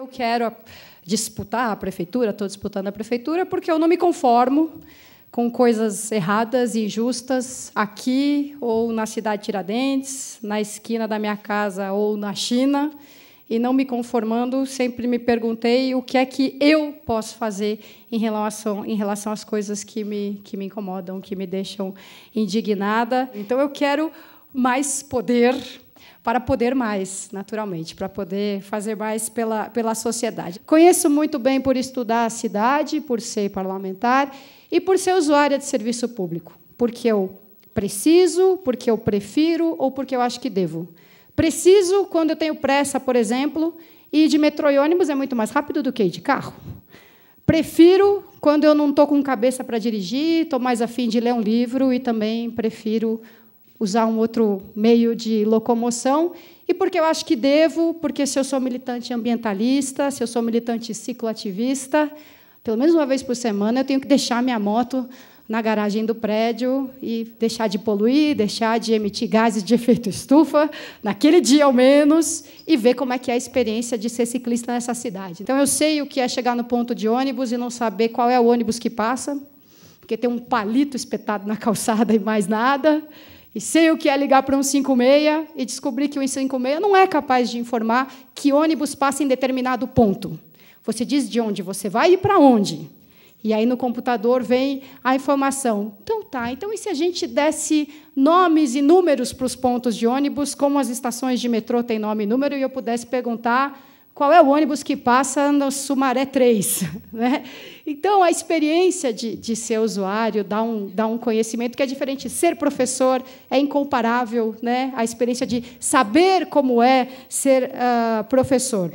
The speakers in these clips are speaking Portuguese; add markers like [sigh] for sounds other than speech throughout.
Eu quero disputar a prefeitura, estou disputando a prefeitura, porque eu não me conformo com coisas erradas e injustas aqui ou na cidade de Tiradentes, na esquina da minha casa ou na China. E não me conformando, sempre me perguntei o que é que eu posso fazer em relação, em relação às coisas que me, que me incomodam, que me deixam indignada. Então, eu quero mais poder, para poder mais, naturalmente, para poder fazer mais pela, pela sociedade. Conheço muito bem por estudar a cidade, por ser parlamentar e por ser usuária de serviço público, porque eu preciso, porque eu prefiro ou porque eu acho que devo. Preciso quando eu tenho pressa, por exemplo, e de metrô e ônibus é muito mais rápido do que ir de carro. Prefiro quando eu não estou com cabeça para dirigir, estou mais afim de ler um livro e também prefiro usar um outro meio de locomoção, e porque eu acho que devo, porque se eu sou militante ambientalista, se eu sou militante cicloativista, pelo menos uma vez por semana eu tenho que deixar minha moto na garagem do prédio e deixar de poluir, deixar de emitir gases de efeito estufa, naquele dia ao menos, e ver como é que é a experiência de ser ciclista nessa cidade. Então eu sei o que é chegar no ponto de ônibus e não saber qual é o ônibus que passa, porque tem um palito espetado na calçada e mais nada. E sei o que é ligar para um 56 e descobrir que o 56 não é capaz de informar que ônibus passa em determinado ponto. Você diz de onde você vai e para onde. E aí no computador vem a informação. Então tá, então e se a gente desse nomes e números para os pontos de ônibus, como as estações de metrô têm nome e número, e eu pudesse perguntar qual é o ônibus que passa no Sumaré 3. [laughs] Né? Então, a experiência de, de ser usuário dá um, dá um conhecimento que é diferente. Ser professor é incomparável né? a experiência de saber como é ser uh, professor.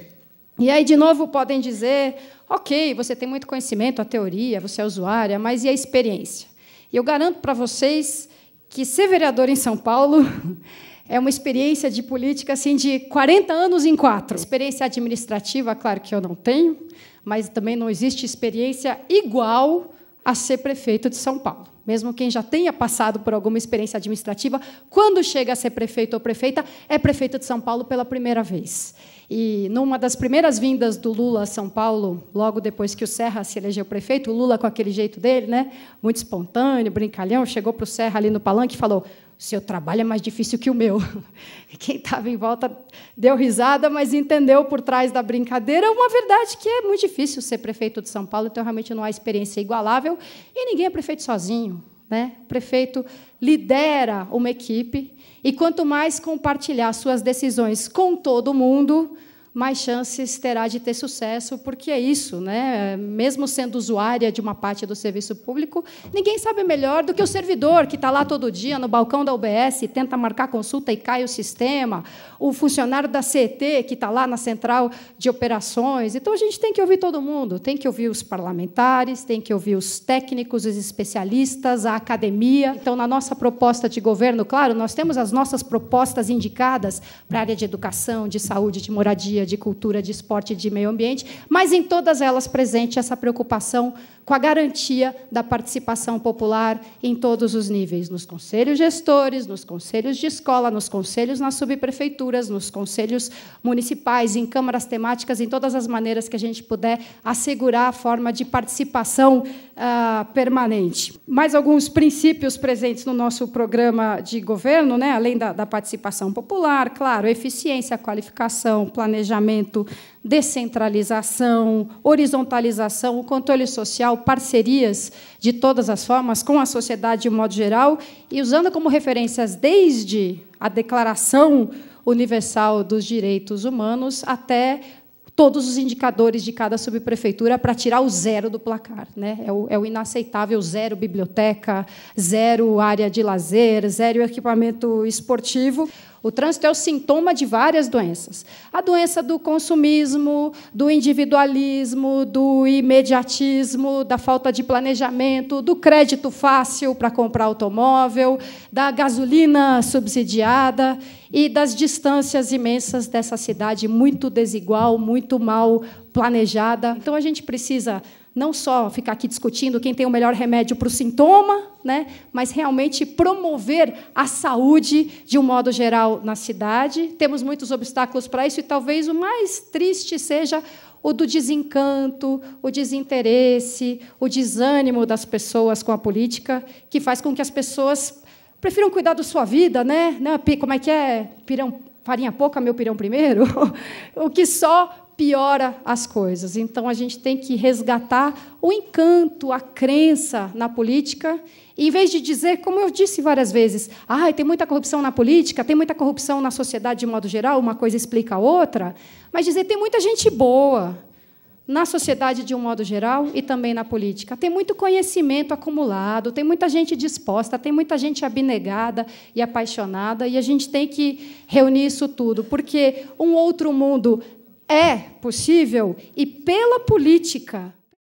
E aí, de novo, podem dizer: ok, você tem muito conhecimento, a teoria, você é usuária, mas e a experiência? E eu garanto para vocês que ser vereador em São Paulo [laughs] é uma experiência de política assim de 40 anos em quatro. Experiência administrativa, claro que eu não tenho, mas também não existe experiência igual a ser prefeito de São Paulo. Mesmo quem já tenha passado por alguma experiência administrativa, quando chega a ser prefeito ou prefeita, é prefeito de São Paulo pela primeira vez. E numa das primeiras vindas do Lula a São Paulo, logo depois que o Serra se elegeu prefeito, o Lula com aquele jeito dele, né, muito espontâneo, brincalhão, chegou para o Serra ali no palanque e falou: seu trabalho é mais difícil que o meu. [laughs] Quem estava em volta deu risada, mas entendeu por trás da brincadeira uma verdade que é muito difícil ser prefeito de São Paulo, então realmente não há experiência igualável, e ninguém é prefeito sozinho. Né? O prefeito lidera uma equipe, e quanto mais compartilhar suas decisões com todo mundo, mais chances terá de ter sucesso, porque é isso, né? Mesmo sendo usuária de uma parte do serviço público, ninguém sabe melhor do que o servidor que está lá todo dia no balcão da UBS, tenta marcar consulta e cai o sistema, o funcionário da CET que está lá na central de operações. Então a gente tem que ouvir todo mundo, tem que ouvir os parlamentares, tem que ouvir os técnicos, os especialistas, a academia. Então na nossa proposta de governo, claro, nós temos as nossas propostas indicadas para a área de educação, de saúde, de moradia, de cultura, de esporte, de meio ambiente, mas em todas elas presente essa preocupação com a garantia da participação popular em todos os níveis, nos conselhos gestores, nos conselhos de escola, nos conselhos nas subprefeituras, nos conselhos municipais, em câmaras temáticas, em todas as maneiras que a gente puder assegurar a forma de participação ah, permanente. Mais alguns princípios presentes no nosso programa de governo, né? além da, da participação popular, claro, eficiência, qualificação, planejamento, descentralização, horizontalização, o controle social, parcerias de todas as formas com a sociedade de modo geral e usando como referências desde a Declaração Universal dos Direitos Humanos até todos os indicadores de cada subprefeitura para tirar o zero do placar. Né? É, o, é o inaceitável zero biblioteca, zero área de lazer, zero equipamento esportivo. O trânsito é o sintoma de várias doenças. A doença do consumismo, do individualismo, do imediatismo, da falta de planejamento, do crédito fácil para comprar automóvel, da gasolina subsidiada e das distâncias imensas dessa cidade muito desigual, muito mal planejada. Então a gente precisa não só ficar aqui discutindo quem tem o melhor remédio para o sintoma, né, mas realmente promover a saúde de um modo geral na cidade. Temos muitos obstáculos para isso e talvez o mais triste seja o do desencanto, o desinteresse, o desânimo das pessoas com a política, que faz com que as pessoas prefiram cuidar da sua vida, né? Como é que é? Pirão, farinha pouca, meu pirão primeiro. [laughs] o que só piora as coisas. Então a gente tem que resgatar o encanto, a crença na política, em vez de dizer, como eu disse várias vezes, ah, tem muita corrupção na política, tem muita corrupção na sociedade de modo geral, uma coisa explica a outra, mas dizer tem muita gente boa na sociedade de um modo geral e também na política. Tem muito conhecimento acumulado, tem muita gente disposta, tem muita gente abnegada e apaixonada, e a gente tem que reunir isso tudo, porque um outro mundo é possível e pela política